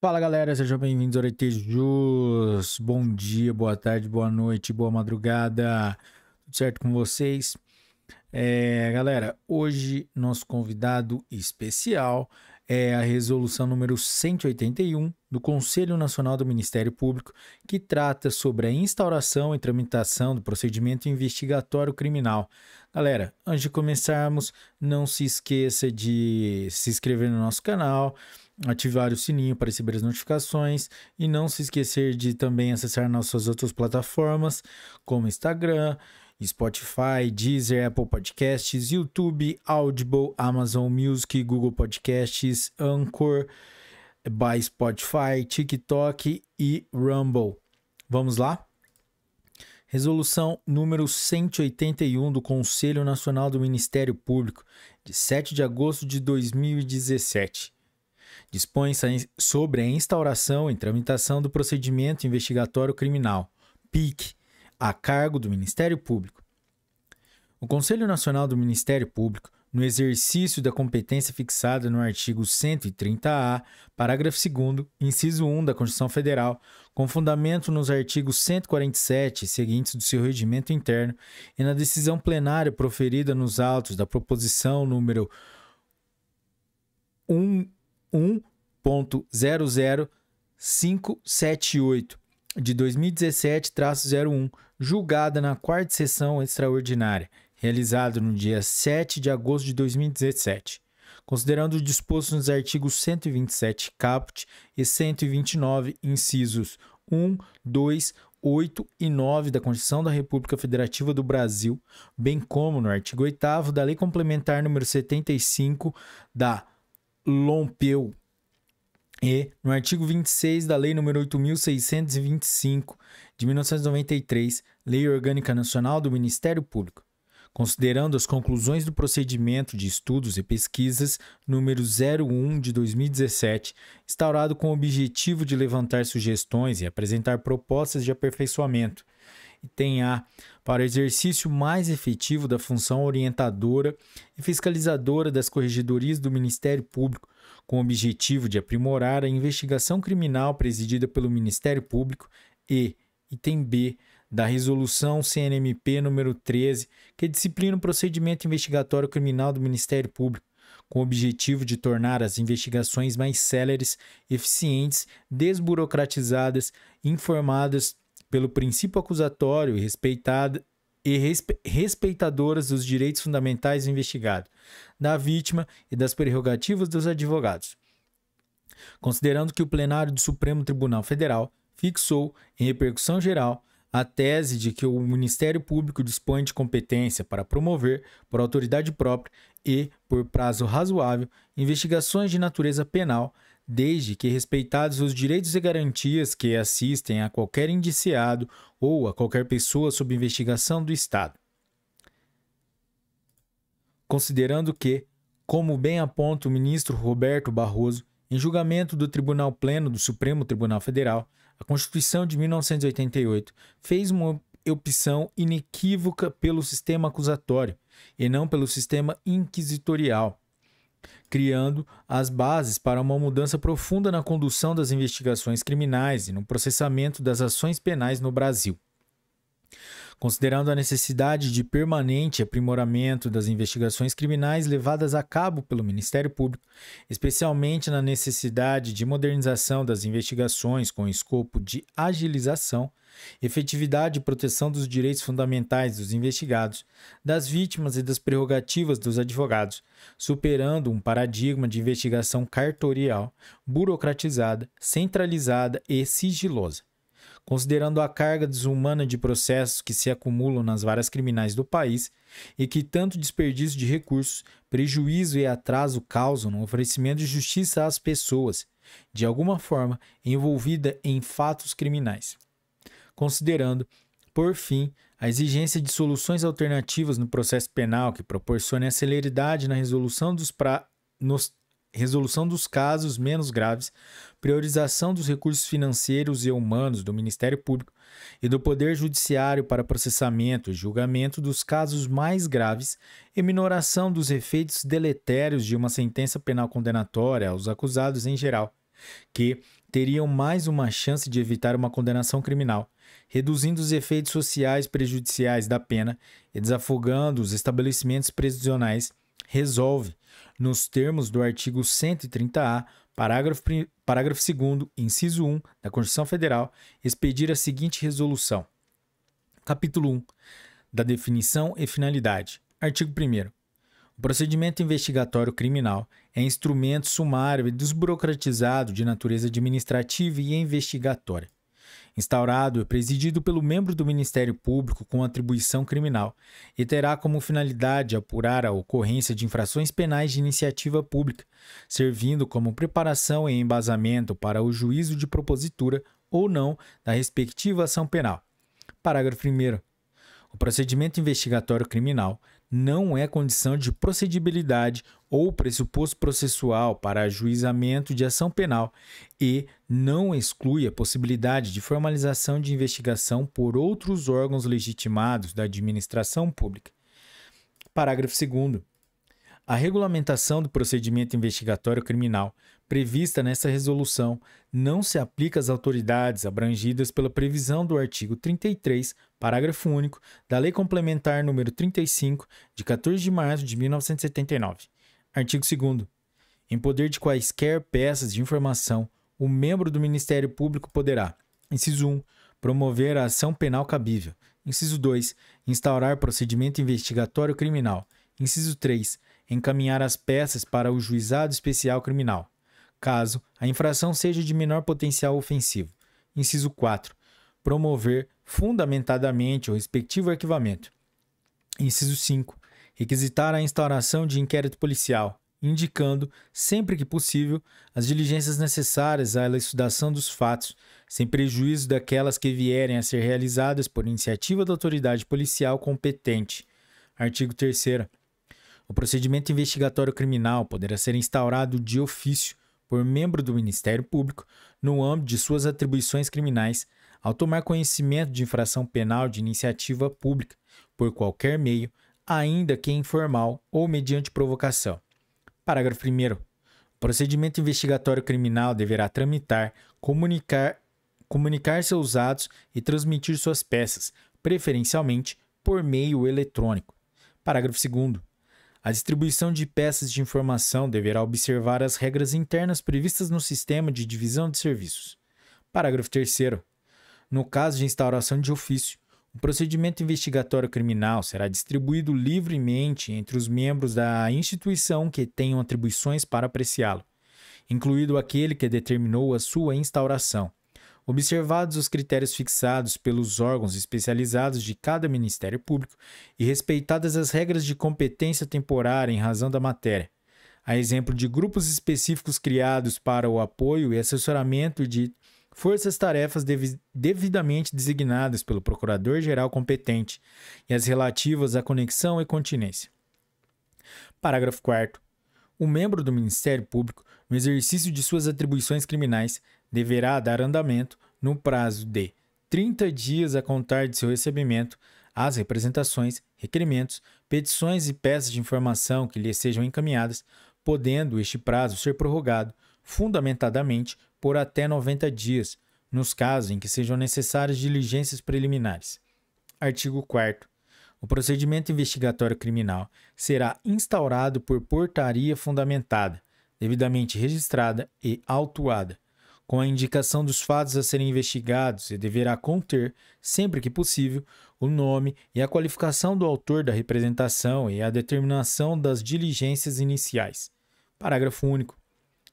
Fala galera, sejam bem-vindos ao Aretejus. Bom dia, boa tarde, boa noite, boa madrugada. Tudo certo com vocês? É, galera, hoje nosso convidado especial é a resolução número 181 do Conselho Nacional do Ministério Público, que trata sobre a instauração e tramitação do procedimento investigatório criminal. Galera, antes de começarmos, não se esqueça de se inscrever no nosso canal ativar o sininho para receber as notificações e não se esquecer de também acessar nossas outras plataformas como Instagram, Spotify, Deezer, Apple Podcasts, YouTube, Audible, Amazon Music, Google Podcasts, Anchor, by Spotify, TikTok e Rumble. Vamos lá? Resolução número 181 do Conselho Nacional do Ministério Público, de 7 de agosto de 2017 dispõe sobre a instauração e tramitação do procedimento investigatório criminal, PIC, a cargo do Ministério Público. O Conselho Nacional do Ministério Público, no exercício da competência fixada no artigo 130-A, parágrafo 2, inciso 1 da Constituição Federal, com fundamento nos artigos 147 seguintes do seu regimento interno e na decisão plenária proferida nos autos da proposição número 1. 1.00578 de 2017-01, julgada na quarta sessão extraordinária, realizada no dia 7 de agosto de 2017. Considerando o disposto nos artigos 127 caput e 129 incisos 1, 2, 8 e 9 da Constituição da República Federativa do Brasil, bem como no artigo 8 da Lei Complementar nº 75 da rompeu. E no artigo 26 da Lei nº 8.625, de 1993, Lei Orgânica Nacional do Ministério Público, considerando as conclusões do procedimento de estudos e pesquisas número 01 de 2017, instaurado com o objetivo de levantar sugestões e apresentar propostas de aperfeiçoamento, e tem A, para o exercício mais efetivo da função orientadora e fiscalizadora das corregedorias do Ministério Público, com o objetivo de aprimorar a investigação criminal presidida pelo Ministério Público e item B da resolução CNMP número 13, que disciplina o procedimento investigatório criminal do Ministério Público com o objetivo de tornar as investigações mais céleres, eficientes, desburocratizadas, informadas pelo princípio acusatório e e respeitadoras dos direitos fundamentais do investigado, da vítima e das prerrogativas dos advogados. Considerando que o plenário do Supremo Tribunal Federal fixou em repercussão geral a tese de que o Ministério Público dispõe de competência para promover, por autoridade própria e por prazo razoável, investigações de natureza penal desde que respeitados os direitos e garantias que assistem a qualquer indiciado ou a qualquer pessoa sob investigação do Estado. Considerando que, como bem aponta o ministro Roberto Barroso, em julgamento do Tribunal Pleno do Supremo Tribunal Federal, a Constituição de 1988 fez uma opção inequívoca pelo sistema acusatório e não pelo sistema inquisitorial criando as bases para uma mudança profunda na condução das investigações criminais e no processamento das ações penais no Brasil. Considerando a necessidade de permanente aprimoramento das investigações criminais levadas a cabo pelo Ministério Público, especialmente na necessidade de modernização das investigações com escopo de agilização, efetividade e proteção dos direitos fundamentais dos investigados, das vítimas e das prerrogativas dos advogados, superando um paradigma de investigação cartorial, burocratizada, centralizada e sigilosa considerando a carga desumana de processos que se acumulam nas varas criminais do país e que tanto desperdício de recursos, prejuízo e atraso causam no oferecimento de justiça às pessoas, de alguma forma envolvida em fatos criminais. Considerando, por fim, a exigência de soluções alternativas no processo penal que proporcione a celeridade na resolução dos pra... nos resolução dos casos menos graves, priorização dos recursos financeiros e humanos do Ministério Público e do Poder Judiciário para processamento e julgamento dos casos mais graves e minoração dos efeitos deletérios de uma sentença penal condenatória aos acusados em geral, que teriam mais uma chance de evitar uma condenação criminal, reduzindo os efeitos sociais prejudiciais da pena e desafogando os estabelecimentos prisionais, resolve nos termos do artigo 130-A, parágrafo, 2, inciso 1 da Constituição Federal, expedir a seguinte resolução. Capítulo 1 da definição e finalidade. Artigo 1. O procedimento investigatório criminal é instrumento sumário e desburocratizado de natureza administrativa e investigatória instaurado e presidido pelo membro do Ministério Público com atribuição criminal, e terá como finalidade apurar a ocorrência de infrações penais de iniciativa pública, servindo como preparação e embasamento para o juízo de propositura ou não da respectiva ação penal. Parágrafo 1. O procedimento investigatório criminal não é condição de procedibilidade ou pressuposto processual para ajuizamento de ação penal e não exclui a possibilidade de formalização de investigação por outros órgãos legitimados da administração pública. Parágrafo 2. A regulamentação do procedimento investigatório criminal prevista nesta resolução não se aplica às autoridades abrangidas pela previsão do artigo 33, parágrafo único, da Lei Complementar nº 35, de 14 de março de 1979 Artigo 2. Em poder de quaisquer peças de informação, o membro do Ministério Público poderá, inciso 1, promover a ação penal cabível, inciso 2, instaurar procedimento investigatório criminal, inciso 3, encaminhar as peças para o juizado especial criminal, caso a infração seja de menor potencial ofensivo, inciso 4, promover fundamentadamente o respectivo arquivamento, inciso 5, requisitar a instauração de inquérito policial, indicando, sempre que possível, as diligências necessárias à elucidação dos fatos, sem prejuízo daquelas que vierem a ser realizadas por iniciativa da autoridade policial competente. Artigo 3. O procedimento investigatório criminal poderá ser instaurado de ofício por membro do Ministério Público no âmbito de suas atribuições criminais, ao tomar conhecimento de infração penal de iniciativa pública, por qualquer meio, ainda que informal ou mediante provocação. Parágrafo 1. O procedimento investigatório criminal deverá tramitar, comunicar, comunicar seus atos e transmitir suas peças, preferencialmente por meio eletrônico. Parágrafo 2. A distribuição de peças de informação deverá observar as regras internas previstas no sistema de divisão de serviços. Parágrafo 3. No caso de instauração de ofício, o procedimento investigatório criminal será distribuído livremente entre os membros da instituição que tenham atribuições para apreciá-lo, incluído aquele que determinou a sua instauração, observados os critérios fixados pelos órgãos especializados de cada Ministério Público e respeitadas as regras de competência temporária em razão da matéria, a exemplo de grupos específicos criados para o apoio e assessoramento de forças-tarefas devidamente designadas pelo procurador-geral competente e as relativas à conexão e continência. Parágrafo 4. O membro do Ministério Público, no exercício de suas atribuições criminais, deverá dar andamento, no prazo de 30 dias a contar de seu recebimento, às representações, requerimentos, petições e peças de informação que lhe sejam encaminhadas, podendo este prazo ser prorrogado, fundamentadamente, por até 90 dias, nos casos em que sejam necessárias diligências preliminares. Artigo 4. O procedimento investigatório criminal será instaurado por portaria fundamentada, devidamente registrada e autuada, com a indicação dos fatos a serem investigados e deverá conter, sempre que possível, o nome e a qualificação do autor da representação e a determinação das diligências iniciais. Parágrafo único.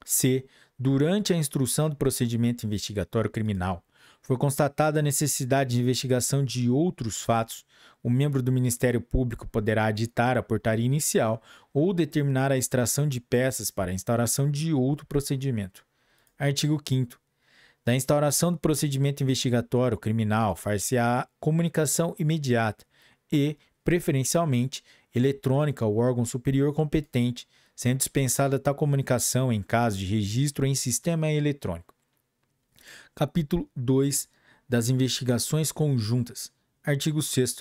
C. Durante a instrução do procedimento investigatório criminal, foi constatada a necessidade de investigação de outros fatos, o membro do Ministério Público poderá aditar a portaria inicial ou determinar a extração de peças para a instauração de outro procedimento. Artigo 5. Da instauração do procedimento investigatório criminal far-se-á comunicação imediata e, preferencialmente, eletrônica ao órgão superior competente sendo dispensada tal comunicação em caso de registro em sistema eletrônico. Capítulo 2 das investigações conjuntas. Artigo 6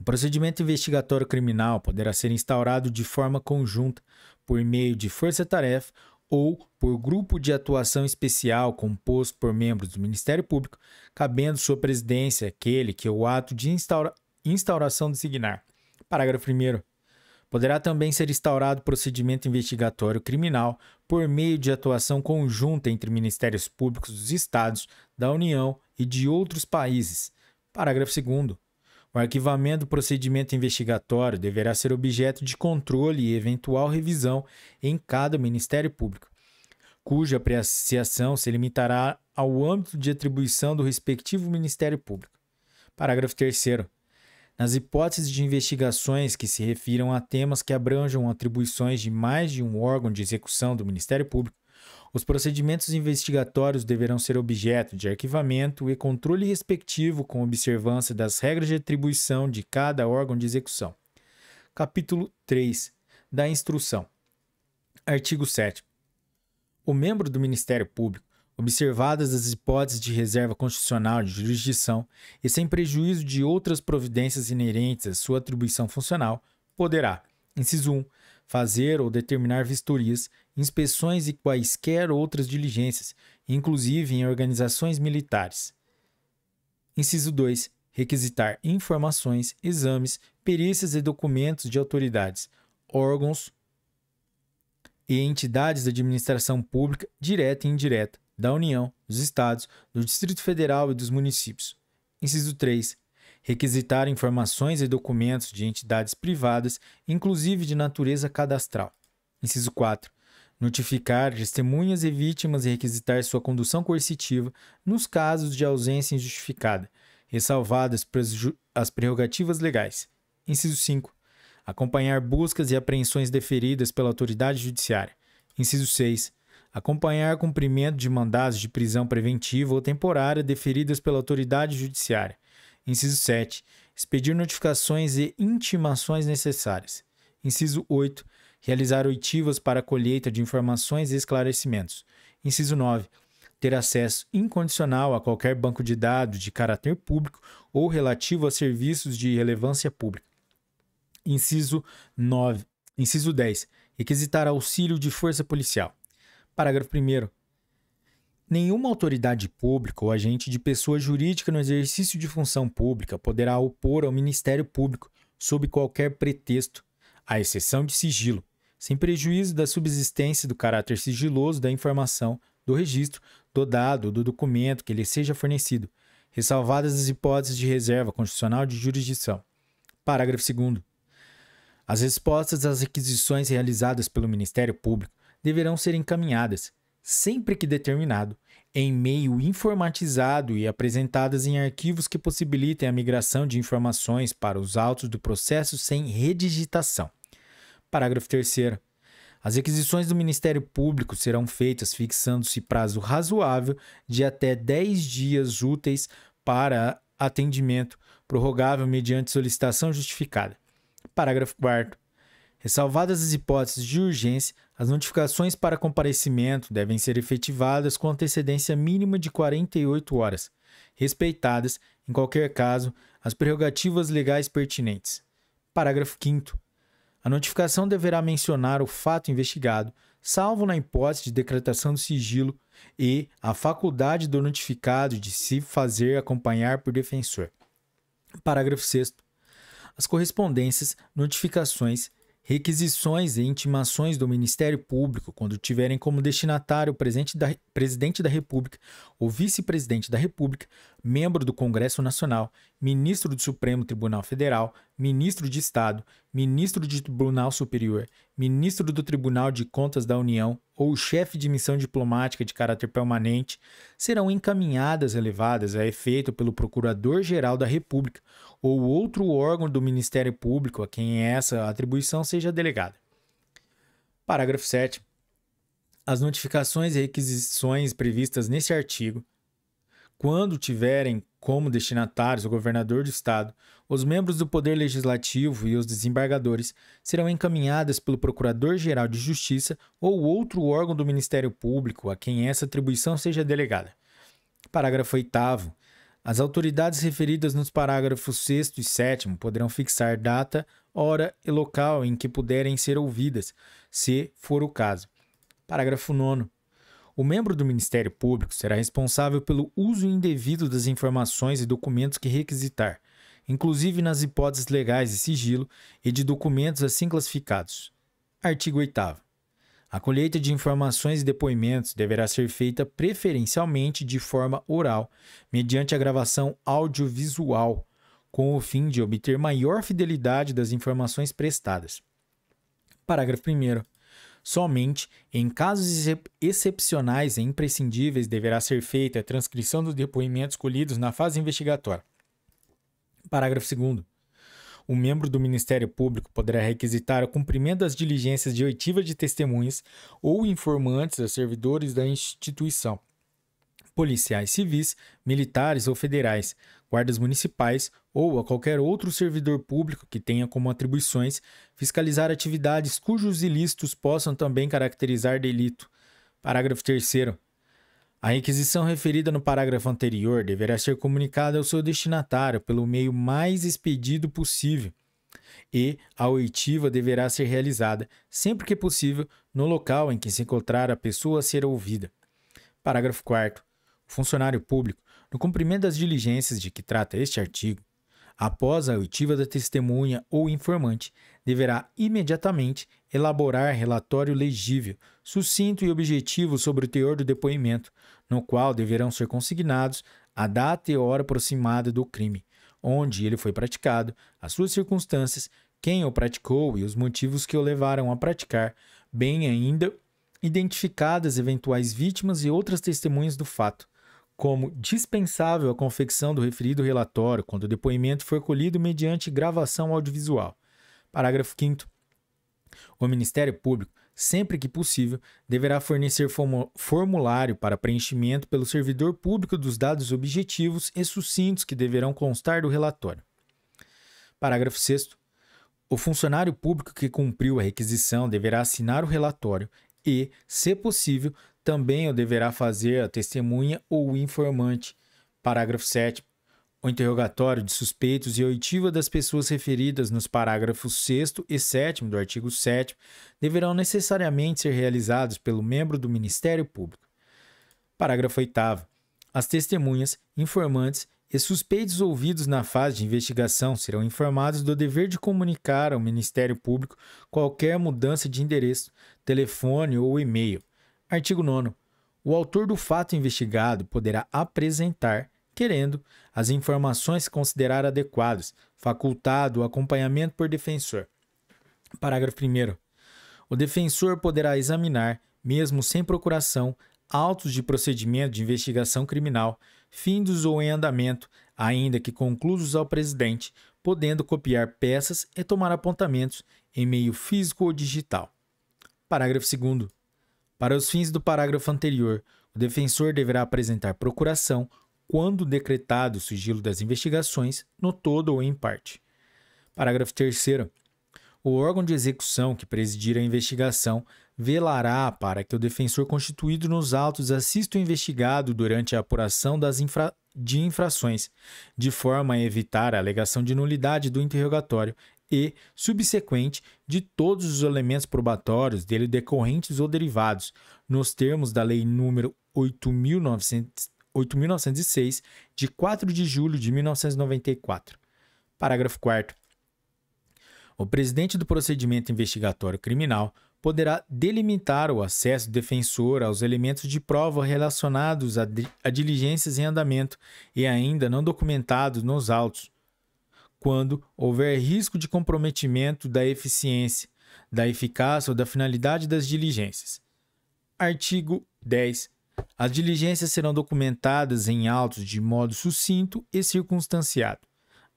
o procedimento investigatório criminal poderá ser instaurado de forma conjunta, por meio de força-tarefa ou por grupo de atuação especial composto por membros do Ministério Público, cabendo sua presidência aquele que o ato de instaura... instauração designar. Parágrafo 1. Poderá também ser instaurado procedimento investigatório criminal por meio de atuação conjunta entre Ministérios Públicos dos Estados, da União e de outros países. Parágrafo 2. O arquivamento do procedimento investigatório deverá ser objeto de controle e eventual revisão em cada Ministério Público, cuja apreciação se limitará ao âmbito de atribuição do respectivo Ministério Público. Parágrafo 3 nas hipóteses de investigações que se refiram a temas que abranjam atribuições de mais de um órgão de execução do Ministério Público, os procedimentos investigatórios deverão ser objeto de arquivamento e controle respectivo com observância das regras de atribuição de cada órgão de execução. Capítulo 3 da Instrução. Artigo 7. O membro do Ministério Público observadas as hipóteses de reserva constitucional de jurisdição e sem prejuízo de outras providências inerentes à sua atribuição funcional, poderá, inciso 1, fazer ou determinar vistorias, inspeções e quaisquer outras diligências, inclusive em organizações militares. Inciso 2, requisitar informações, exames, perícias e documentos de autoridades, órgãos e entidades da administração pública direta e indireta da União, dos Estados, do Distrito Federal e dos municípios. Inciso 3. Requisitar informações e documentos de entidades privadas, inclusive de natureza cadastral. Inciso 4. Notificar testemunhas e vítimas e requisitar sua condução coercitiva nos casos de ausência injustificada, ressalvadas as prerrogativas legais. Inciso 5. Acompanhar buscas e apreensões deferidas pela autoridade judiciária. Inciso 6 acompanhar cumprimento de mandados de prisão preventiva ou temporária deferidos pela autoridade judiciária. Inciso 7. Expedir notificações e intimações necessárias. Inciso 8. Realizar oitivas para colheita de informações e esclarecimentos. Inciso 9. Ter acesso incondicional a qualquer banco de dados de caráter público ou relativo a serviços de relevância pública. Inciso 9. Inciso 10. Requisitar auxílio de força policial. Parágrafo 1. Nenhuma autoridade pública ou agente de pessoa jurídica no exercício de função pública poderá opor ao Ministério Público, sob qualquer pretexto, à exceção de sigilo, sem prejuízo da subsistência do caráter sigiloso da informação, do registro, do dado ou do documento que lhe seja fornecido, ressalvadas as hipóteses de reserva constitucional de jurisdição. Parágrafo 2. As respostas às requisições realizadas pelo Ministério Público deverão ser encaminhadas, sempre que determinado, em meio informatizado e apresentadas em arquivos que possibilitem a migração de informações para os autos do processo sem redigitação. Parágrafo 3. As requisições do Ministério Público serão feitas fixando-se prazo razoável de até 10 dias úteis para atendimento, prorrogável mediante solicitação justificada. Parágrafo 4. Ressalvadas as hipóteses de urgência, as notificações para comparecimento devem ser efetivadas com antecedência mínima de 48 horas, respeitadas, em qualquer caso, as prerrogativas legais pertinentes. Parágrafo 5. A notificação deverá mencionar o fato investigado, salvo na hipótese de decretação do sigilo e a faculdade do notificado de se fazer acompanhar por defensor. Parágrafo 6. As correspondências, notificações requisições e intimações do Ministério Público quando tiverem como destinatário o presente da, presidente da República, o vice-presidente da República, membro do Congresso Nacional, ministro do Supremo Tribunal Federal, ministro de Estado, ministro de Tribunal Superior, ministro do Tribunal de Contas da União ou chefe de missão diplomática de caráter permanente, serão encaminhadas e levadas a efeito pelo Procurador-Geral da República ou outro órgão do Ministério Público a quem essa atribuição seja delegada. Parágrafo 7 as notificações e requisições previstas neste artigo, quando tiverem como destinatários o governador do estado, os membros do Poder Legislativo e os desembargadores, serão encaminhadas pelo Procurador-Geral de Justiça ou outro órgão do Ministério Público a quem essa atribuição seja delegada. Parágrafo 8. As autoridades referidas nos parágrafos 6 e 7 poderão fixar data, hora e local em que puderem ser ouvidas, se for o caso, Parágrafo 9. O membro do Ministério Público será responsável pelo uso indevido das informações e documentos que requisitar, inclusive nas hipóteses legais de sigilo e de documentos assim classificados. Artigo 8. A colheita de informações e depoimentos deverá ser feita preferencialmente de forma oral, mediante a gravação audiovisual, com o fim de obter maior fidelidade das informações prestadas. Parágrafo 1. Somente em casos excepcionais e imprescindíveis deverá ser feita a transcrição dos depoimentos colhidos na fase investigatória. Parágrafo 2. O membro do Ministério Público poderá requisitar o cumprimento das diligências de oitiva de testemunhas ou informantes a servidores da instituição, policiais civis, militares ou federais, guardas municipais ou a qualquer outro servidor público que tenha como atribuições fiscalizar atividades cujos ilícitos possam também caracterizar delito. Parágrafo 3. A requisição referida no parágrafo anterior deverá ser comunicada ao seu destinatário pelo meio mais expedido possível e a oitiva deverá ser realizada, sempre que possível, no local em que se encontrar a pessoa a ser ouvida. Parágrafo 4. O funcionário público no cumprimento das diligências de que trata este artigo, após a oitiva da testemunha ou informante, deverá imediatamente elaborar relatório legível, sucinto e objetivo sobre o teor do depoimento, no qual deverão ser consignados a data e hora aproximada do crime, onde ele foi praticado, as suas circunstâncias, quem o praticou e os motivos que o levaram a praticar, bem ainda identificadas eventuais vítimas e outras testemunhas do fato como dispensável a confecção do referido relatório quando o depoimento for colhido mediante gravação audiovisual. Parágrafo 5. O Ministério Público, sempre que possível, deverá fornecer formulário para preenchimento pelo servidor público dos dados objetivos e sucintos que deverão constar do relatório. Parágrafo 6. O funcionário público que cumpriu a requisição deverá assinar o relatório e, se possível, também o deverá fazer a testemunha ou o informante. Parágrafo 7. O interrogatório de suspeitos e oitiva das pessoas referidas nos parágrafos 6 e 7 do artigo 7 deverão necessariamente ser realizados pelo membro do Ministério Público. Parágrafo 8. As testemunhas, informantes e suspeitos ouvidos na fase de investigação serão informados do dever de comunicar ao Ministério Público qualquer mudança de endereço, telefone ou e-mail Artigo 9. O autor do fato investigado poderá apresentar, querendo, as informações que considerar adequadas, facultado o acompanhamento por defensor. Parágrafo 1. O defensor poderá examinar, mesmo sem procuração, autos de procedimento de investigação criminal, findos ou em andamento, ainda que conclusos ao presidente, podendo copiar peças e tomar apontamentos em meio físico ou digital. Parágrafo 2. Para os fins do parágrafo anterior, o defensor deverá apresentar procuração quando decretado o sigilo das investigações, no todo ou em parte. Parágrafo 3. O órgão de execução que presidir a investigação velará para que o defensor constituído nos autos assista o investigado durante a apuração das infra... de infrações, de forma a evitar a alegação de nulidade do interrogatório e subsequente de todos os elementos probatórios dele decorrentes ou derivados, nos termos da Lei nº 8.906, de 4 de julho de 1994. Parágrafo 4 o presidente do procedimento investigatório criminal poderá delimitar o acesso do defensor aos elementos de prova relacionados a, diligências em andamento e ainda não documentados nos autos, quando houver risco de comprometimento da eficiência, da eficácia ou da finalidade das diligências. Artigo 10. As diligências serão documentadas em autos de modo sucinto e circunstanciado.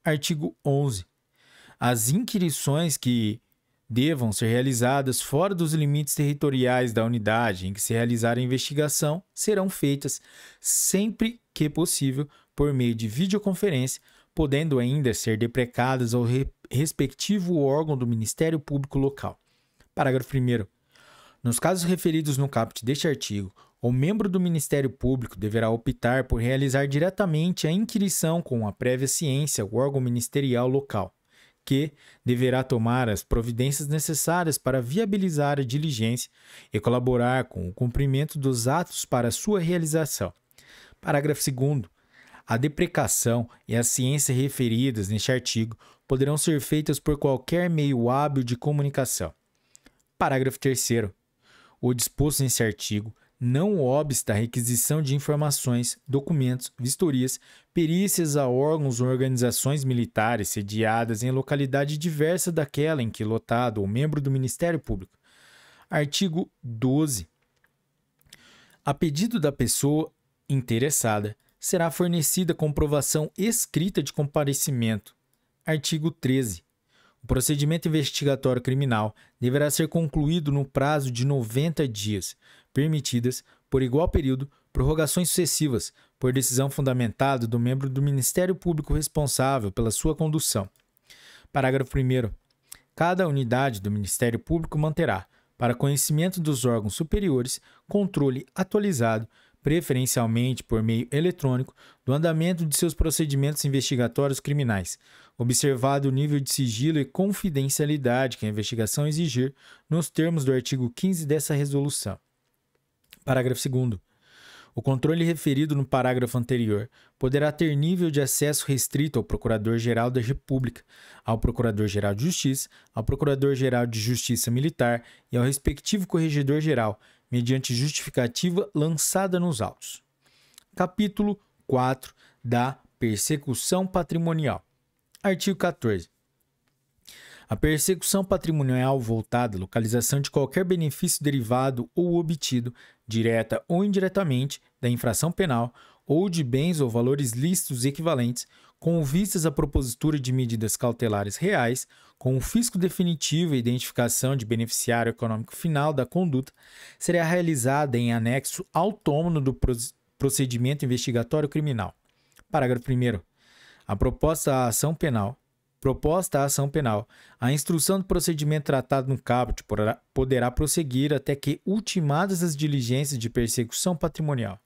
Artigo 11. As inquirições que devam ser realizadas fora dos limites territoriais da unidade em que se realizar a investigação serão feitas sempre que possível por meio de videoconferência podendo ainda ser deprecadas ao re respectivo órgão do Ministério Público local. Parágrafo 1. Nos casos referidos no caput deste artigo, o membro do Ministério Público deverá optar por realizar diretamente a inquirição com a prévia ciência o órgão ministerial local, que deverá tomar as providências necessárias para viabilizar a diligência e colaborar com o cumprimento dos atos para sua realização. Parágrafo 2. A deprecação e a ciência referidas neste artigo poderão ser feitas por qualquer meio hábil de comunicação. Parágrafo 3. O disposto nesse artigo não obsta a requisição de informações, documentos, vistorias, perícias a órgãos ou organizações militares sediadas em localidade diversa daquela em que lotado ou membro do Ministério Público. Artigo 12. A pedido da pessoa interessada, será fornecida comprovação escrita de comparecimento. Artigo 13. O procedimento investigatório criminal deverá ser concluído no prazo de 90 dias, permitidas, por igual período, prorrogações sucessivas, por decisão fundamentada do membro do Ministério Público responsável pela sua condução. Parágrafo 1. Cada unidade do Ministério Público manterá, para conhecimento dos órgãos superiores, controle atualizado preferencialmente por meio eletrônico, do andamento de seus procedimentos investigatórios criminais, observado o nível de sigilo e confidencialidade que a investigação exigir nos termos do artigo 15 dessa resolução. Parágrafo 2. O controle referido no parágrafo anterior poderá ter nível de acesso restrito ao Procurador-Geral da República, ao Procurador-Geral de Justiça, ao Procurador-Geral de Justiça Militar e ao respectivo Corregedor-Geral, mediante justificativa lançada nos autos. Capítulo 4 da persecução patrimonial. Artigo 14. A persecução patrimonial voltada à localização de qualquer benefício derivado ou obtido, direta ou indiretamente, da infração penal ou de bens ou valores lícitos equivalentes com vistas à propositura de medidas cautelares reais, com o fisco definitivo e identificação de beneficiário econômico final da conduta, será realizada em anexo autônomo do procedimento investigatório criminal. Parágrafo 1. A proposta à ação penal. Proposta à ação penal. A instrução do procedimento tratado no caput poderá prosseguir até que ultimadas as diligências de persecução patrimonial.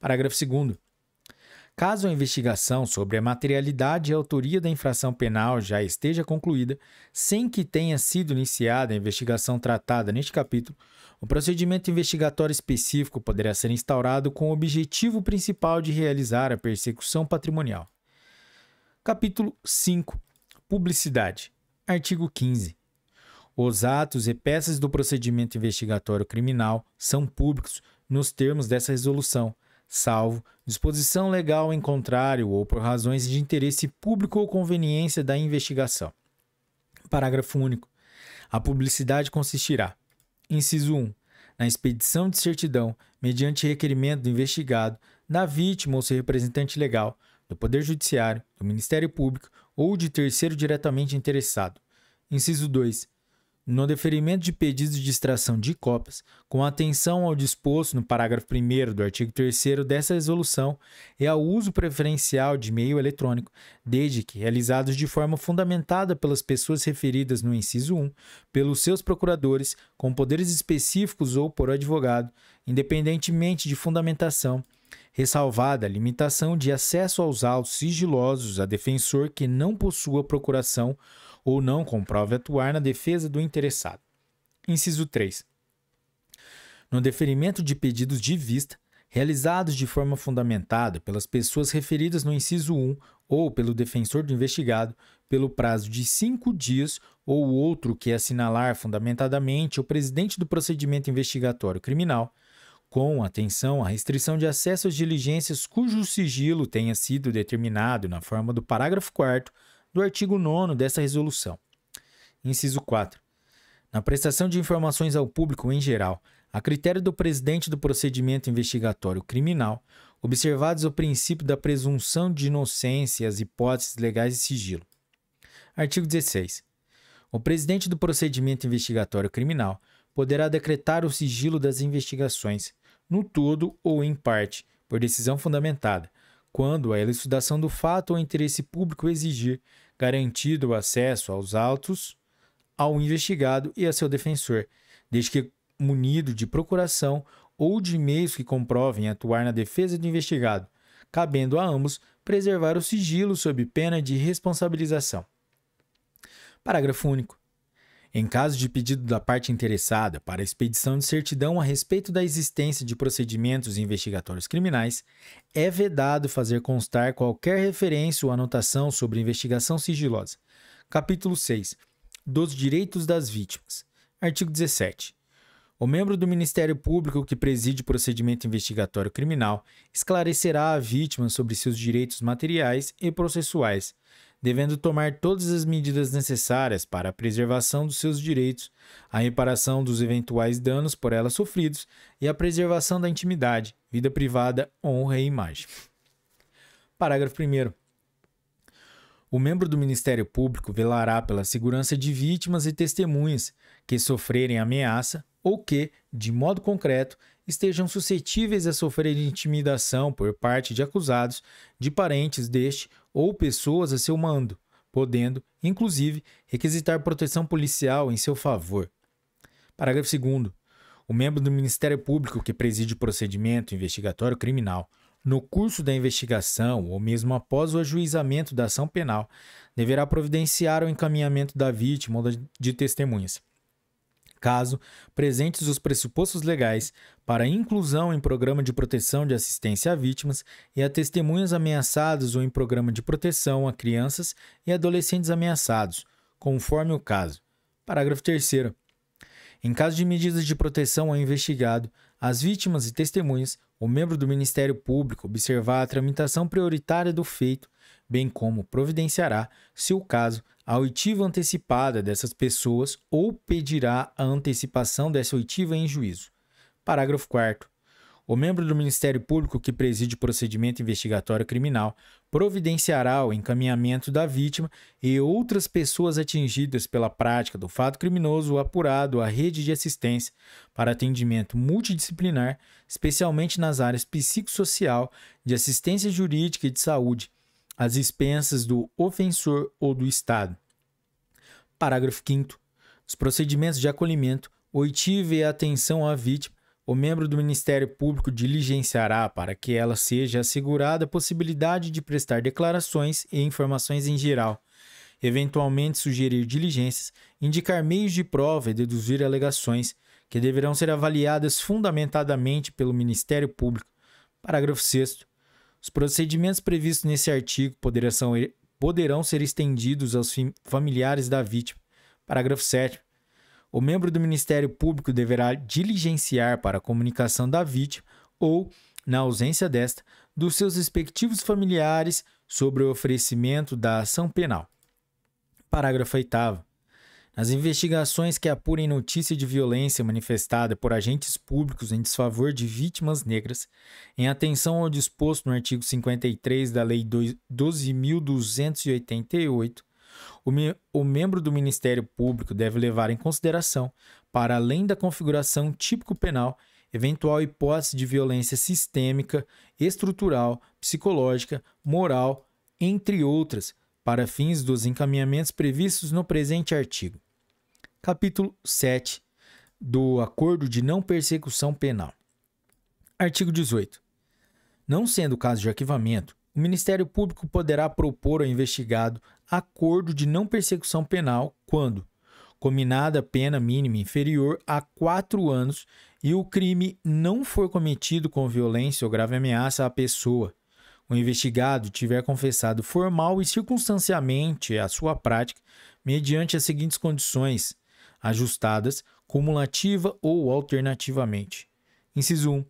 Parágrafo 2. Caso a investigação sobre a materialidade e autoria da infração penal já esteja concluída, sem que tenha sido iniciada a investigação tratada neste capítulo, o procedimento investigatório específico poderá ser instaurado com o objetivo principal de realizar a persecução patrimonial. Capítulo 5 Publicidade. Artigo 15. Os atos e peças do procedimento investigatório criminal são públicos nos termos dessa resolução, salvo disposição legal em contrário ou por razões de interesse público ou conveniência da investigação. Parágrafo único. A publicidade consistirá: inciso 1, na expedição de certidão mediante requerimento do investigado, da vítima ou seu representante legal, do Poder Judiciário, do Ministério Público ou de terceiro diretamente interessado. Inciso 2, no deferimento de pedidos de extração de cópias, com atenção ao disposto no parágrafo 1 do artigo 3 dessa resolução, é ao uso preferencial de meio eletrônico, desde que realizados de forma fundamentada pelas pessoas referidas no inciso 1, pelos seus procuradores, com poderes específicos ou por advogado, independentemente de fundamentação, ressalvada a limitação de acesso aos autos sigilosos a defensor que não possua procuração ou não comprove atuar na defesa do interessado. Inciso 3. No deferimento de pedidos de vista, realizados de forma fundamentada pelas pessoas referidas no inciso 1 ou pelo defensor do investigado, pelo prazo de cinco dias ou outro que assinalar fundamentadamente o presidente do procedimento investigatório criminal, com atenção à restrição de acesso às diligências cujo sigilo tenha sido determinado na forma do parágrafo 4 do artigo 9 dessa resolução. Inciso 4. Na prestação de informações ao público em geral, a critério do presidente do procedimento investigatório criminal, observados o princípio da presunção de inocência e as hipóteses legais de sigilo. Artigo 16. O presidente do procedimento investigatório criminal poderá decretar o sigilo das investigações, no todo ou em parte, por decisão fundamentada, quando a elucidação do fato ou interesse público exigir garantido o acesso aos autos ao investigado e a seu defensor, desde que munido de procuração ou de meios que comprovem atuar na defesa do investigado, cabendo a ambos preservar o sigilo sob pena de responsabilização. Parágrafo único. Em caso de pedido da parte interessada para expedição de certidão a respeito da existência de procedimentos investigatórios criminais, é vedado fazer constar qualquer referência ou anotação sobre investigação sigilosa. Capítulo 6 dos Direitos das Vítimas. Artigo 17. O membro do Ministério Público que preside o procedimento investigatório criminal esclarecerá a vítima sobre seus direitos materiais e processuais, devendo tomar todas as medidas necessárias para a preservação dos seus direitos, a reparação dos eventuais danos por ela sofridos e a preservação da intimidade, vida privada, honra e imagem. Parágrafo 1. O membro do Ministério Público velará pela segurança de vítimas e testemunhas que sofrerem ameaça ou que, de modo concreto, estejam suscetíveis a sofrer intimidação por parte de acusados, de parentes deste ou pessoas a seu mando, podendo, inclusive, requisitar proteção policial em seu favor. Parágrafo 2. O membro do Ministério Público que preside o procedimento investigatório criminal, no curso da investigação ou mesmo após o ajuizamento da ação penal, deverá providenciar o encaminhamento da vítima ou de testemunhas caso, presentes os pressupostos legais para inclusão em programa de proteção de assistência a vítimas e a testemunhas ameaçadas ou em programa de proteção a crianças e adolescentes ameaçados, conforme o caso. Parágrafo 3. Em caso de medidas de proteção ao investigado, às vítimas e testemunhas, o membro do Ministério Público observar a tramitação prioritária do feito bem como providenciará, se o caso, a oitiva antecipada dessas pessoas ou pedirá a antecipação dessa oitiva em juízo. Parágrafo 4. O membro do Ministério Público que preside o procedimento investigatório criminal providenciará o encaminhamento da vítima e outras pessoas atingidas pela prática do fato criminoso apurado à rede de assistência para atendimento multidisciplinar, especialmente nas áreas psicossocial, de assistência jurídica e de saúde, às expensas do ofensor ou do Estado. Parágrafo 5. Os procedimentos de acolhimento, oitiva e atenção à vítima, o membro do Ministério Público diligenciará para que ela seja assegurada a possibilidade de prestar declarações e informações em geral, eventualmente sugerir diligências, indicar meios de prova e deduzir alegações, que deverão ser avaliadas fundamentadamente pelo Ministério Público. Parágrafo 6. Os procedimentos previstos nesse artigo poderão, poderão ser estendidos aos familiares da vítima. Parágrafo 7. O membro do Ministério Público deverá diligenciar para a comunicação da vítima ou, na ausência desta, dos seus respectivos familiares sobre o oferecimento da ação penal. Parágrafo 8. Nas investigações que apurem notícia de violência manifestada por agentes públicos em desfavor de vítimas negras, em atenção ao disposto no artigo 53 da Lei 12.288, o, o membro do Ministério Público deve levar em consideração, para além da configuração típico penal, eventual hipótese de violência sistêmica, estrutural, psicológica, moral, entre outras, para fins dos encaminhamentos previstos no presente artigo capítulo 7 do Acordo de Não Persecução Penal. Artigo 18. Não sendo caso de arquivamento, o Ministério Público poderá propor ao investigado acordo de não persecução penal quando combinada a pena mínima inferior a quatro anos e o crime não for cometido com violência ou grave ameaça à pessoa, o investigado tiver confessado formal e circunstanciamente a sua prática mediante as seguintes condições, ajustadas cumulativa ou alternativamente. Inciso 1.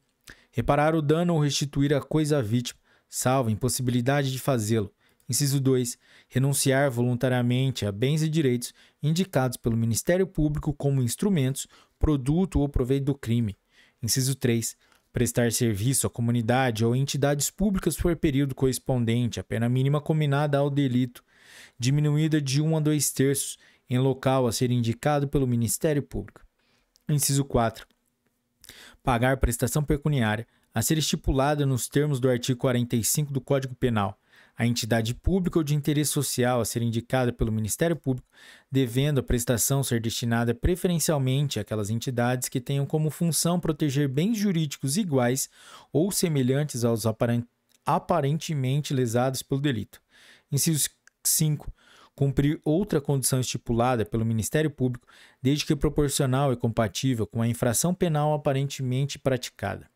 Reparar o dano ou restituir a coisa à vítima, salvo impossibilidade de fazê-lo. Inciso 2. Renunciar voluntariamente a bens e direitos indicados pelo Ministério Público como instrumentos, produto ou proveito do crime. Inciso 3 prestar serviço à comunidade ou entidades públicas por período correspondente à pena mínima combinada ao delito, diminuída de 1 a 2 terços em local a ser indicado pelo Ministério Público. Inciso 4. Pagar prestação pecuniária a ser estipulada nos termos do artigo 45 do Código Penal, a entidade pública ou de interesse social a ser indicada pelo Ministério Público, devendo a prestação ser destinada preferencialmente àquelas entidades que tenham como função proteger bens jurídicos iguais ou semelhantes aos aparentemente lesados pelo delito. Inciso 5 cumprir outra condição estipulada pelo Ministério Público, desde que proporcional e compatível com a infração penal aparentemente praticada.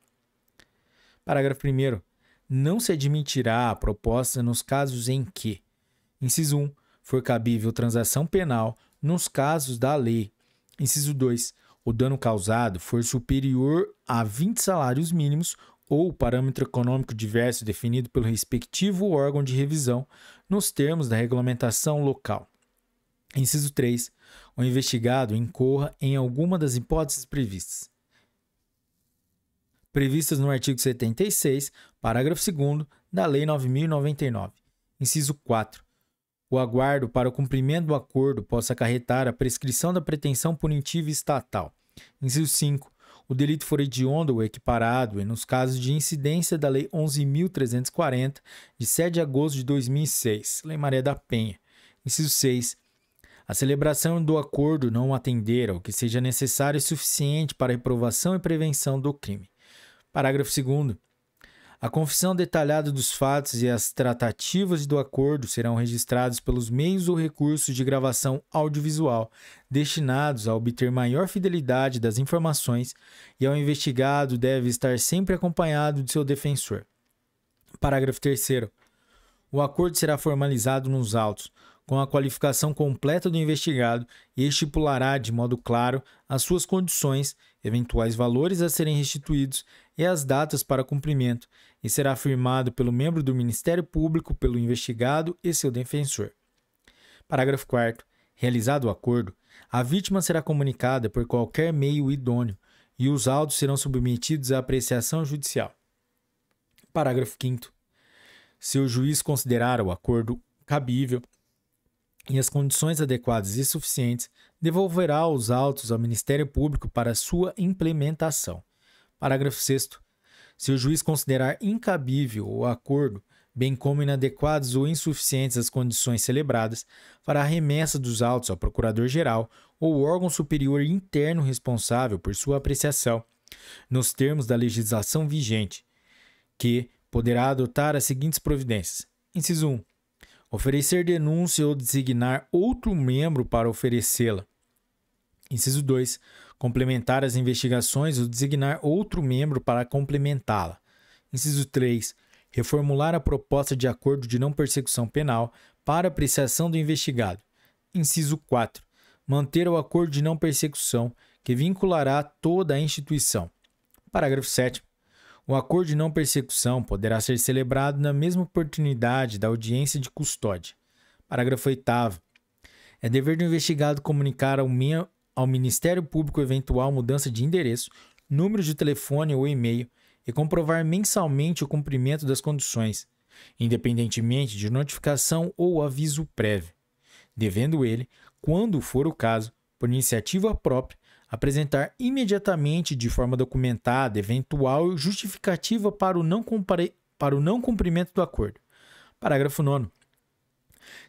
Parágrafo 1. Não se admitirá a proposta nos casos em que, inciso 1, for cabível transação penal nos casos da lei, inciso 2, o dano causado for superior a 20 salários mínimos ou parâmetro econômico diverso definido pelo respectivo órgão de revisão, nos termos da regulamentação local. Inciso 3. O investigado incorra em alguma das hipóteses previstas. Previstas no artigo 76, parágrafo 2 da Lei 9099. Inciso 4. O aguardo para o cumprimento do acordo possa acarretar a prescrição da pretensão punitiva estatal. Inciso 5. O delito for hediondo ou equiparado e é nos casos de incidência da Lei 11.340, de 7 de agosto de 2006, Lei Maria da Penha. Inciso 6. A celebração do acordo não atender ao que seja necessário e suficiente para a reprovação e prevenção do crime. Parágrafo 2. A confissão detalhada dos fatos e as tratativas do acordo serão registrados pelos meios ou recursos de gravação audiovisual, destinados a obter maior fidelidade das informações, e ao investigado deve estar sempre acompanhado de seu defensor. Parágrafo 3. O acordo será formalizado nos autos, com a qualificação completa do investigado e estipulará de modo claro as suas condições, eventuais valores a serem restituídos e as datas para cumprimento, e será firmado pelo membro do Ministério Público, pelo investigado e seu defensor. Parágrafo 4. Realizado o acordo, a vítima será comunicada por qualquer meio idôneo e os autos serão submetidos à apreciação judicial. Parágrafo 5. Se o juiz considerar o acordo cabível e as condições adequadas e suficientes, devolverá os autos ao Ministério Público para sua implementação. Parágrafo 6. Se o juiz considerar incabível o acordo, bem como inadequadas ou insuficientes as condições celebradas, fará remessa dos autos ao Procurador-Geral ou órgão superior interno responsável por sua apreciação, nos termos da legislação vigente, que poderá adotar as seguintes providências: Inciso 1. Oferecer denúncia ou designar outro membro para oferecê-la. Inciso 2 complementar as investigações ou designar outro membro para complementá-la. Inciso 3. Reformular a proposta de acordo de não persecução penal para apreciação do investigado. Inciso 4. Manter o acordo de não persecução que vinculará toda a instituição. Parágrafo 7. O acordo de não persecução poderá ser celebrado na mesma oportunidade da audiência de custódia. Parágrafo 8. É dever do investigado comunicar ao, me ao Ministério Público eventual mudança de endereço, número de telefone ou e-mail e comprovar mensalmente o cumprimento das condições, independentemente de notificação ou aviso prévio, devendo ele, quando for o caso, por iniciativa própria, apresentar imediatamente de forma documentada eventual justificativa para o não, para o não cumprimento do acordo. Parágrafo 9.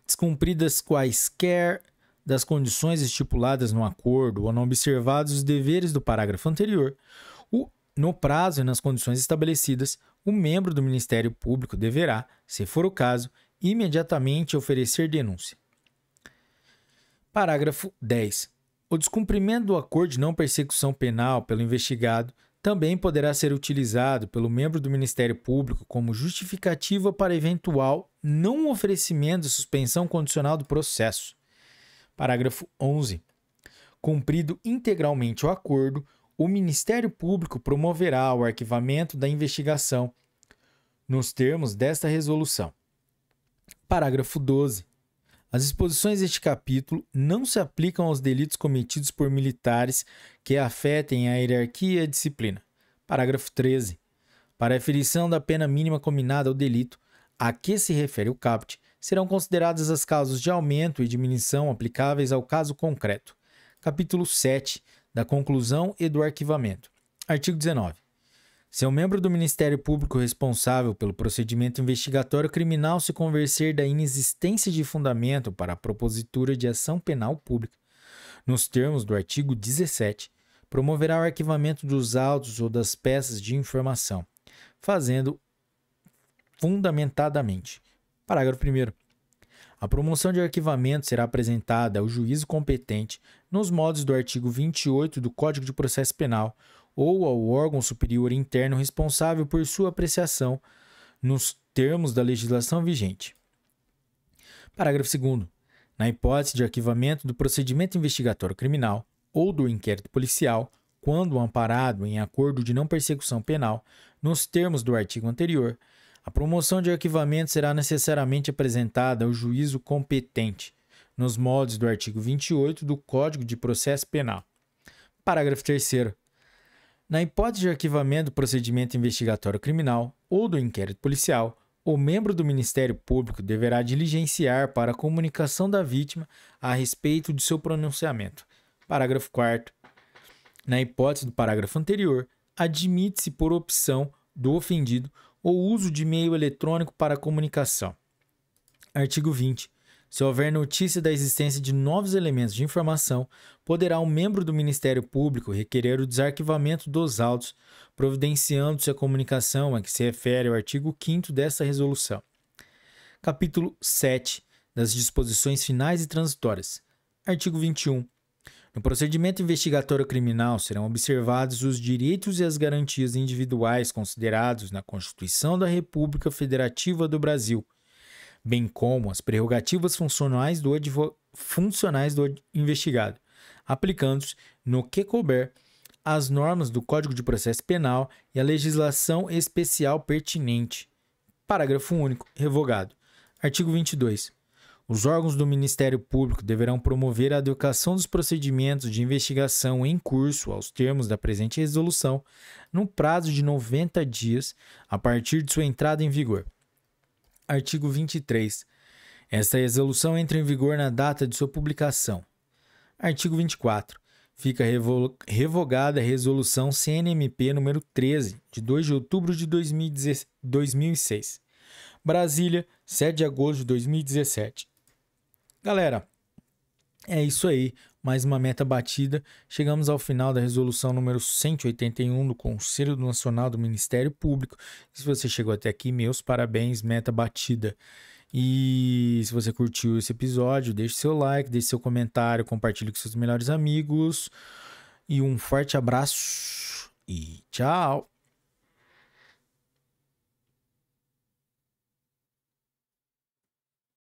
Descumpridas quaisquer das condições estipuladas no acordo ou não observados os deveres do parágrafo anterior, o, no prazo e nas condições estabelecidas, o membro do Ministério Público deverá, se for o caso, imediatamente oferecer denúncia. Parágrafo 10. O descumprimento do acordo de não persecução penal pelo investigado também poderá ser utilizado pelo membro do Ministério Público como justificativa para eventual não oferecimento de suspensão condicional do processo. Parágrafo 11. Cumprido integralmente o acordo, o Ministério Público promoverá o arquivamento da investigação nos termos desta resolução. Parágrafo 12. As disposições deste capítulo não se aplicam aos delitos cometidos por militares que afetem a hierarquia e a disciplina. Parágrafo 13. Para a aferição da pena mínima combinada ao delito a que se refere o caput serão consideradas as causas de aumento e diminuição aplicáveis ao caso concreto. Capítulo 7 da conclusão e do arquivamento. Artigo 19. Se o um membro do Ministério Público responsável pelo procedimento investigatório criminal se convencer da inexistência de fundamento para a propositura de ação penal pública, nos termos do artigo 17, promoverá o arquivamento dos autos ou das peças de informação, fazendo fundamentadamente Parágrafo 1. A promoção de arquivamento será apresentada ao juízo competente nos modos do artigo 28 do Código de Processo Penal ou ao órgão superior interno responsável por sua apreciação nos termos da legislação vigente. Parágrafo 2. Na hipótese de arquivamento do procedimento investigatório criminal ou do inquérito policial, quando amparado em acordo de não persecução penal, nos termos do artigo anterior, a promoção de arquivamento será necessariamente apresentada ao juízo competente, nos moldes do artigo 28 do Código de Processo Penal. Parágrafo 3. Na hipótese de arquivamento do procedimento investigatório criminal ou do inquérito policial, o membro do Ministério Público deverá diligenciar para a comunicação da vítima a respeito de seu pronunciamento. Parágrafo 4. Na hipótese do parágrafo anterior, admite-se por opção do ofendido ou uso de meio eletrônico para comunicação. Artigo 20. Se houver notícia da existência de novos elementos de informação, poderá um membro do Ministério Público requerer o desarquivamento dos autos, providenciando-se a comunicação a que se refere o artigo 5 desta resolução. Capítulo 7 das disposições finais e transitórias. Artigo 21. No procedimento investigatório criminal serão observados os direitos e as garantias individuais considerados na Constituição da República Federativa do Brasil, bem como as prerrogativas funcionais do, funcionais do investigado, aplicando-se, no que couber, as normas do Código de Processo Penal e a legislação especial pertinente. Parágrafo único. Revogado. Artigo 22. Os órgãos do Ministério Público deverão promover a adequação dos procedimentos de investigação em curso aos termos da presente resolução, no prazo de 90 dias a partir de sua entrada em vigor. Artigo 23. Esta resolução entra em vigor na data de sua publicação. Artigo 24. Fica revogada a resolução CNMP número 13, de 2 de outubro de 2006. Brasília, 7 de agosto de 2017. Galera, é isso aí. Mais uma meta batida. Chegamos ao final da resolução número 181 do Conselho Nacional do Ministério Público. Se você chegou até aqui, meus parabéns, meta batida. E se você curtiu esse episódio, deixe seu like, deixe seu comentário, compartilhe com seus melhores amigos. E um forte abraço e tchau!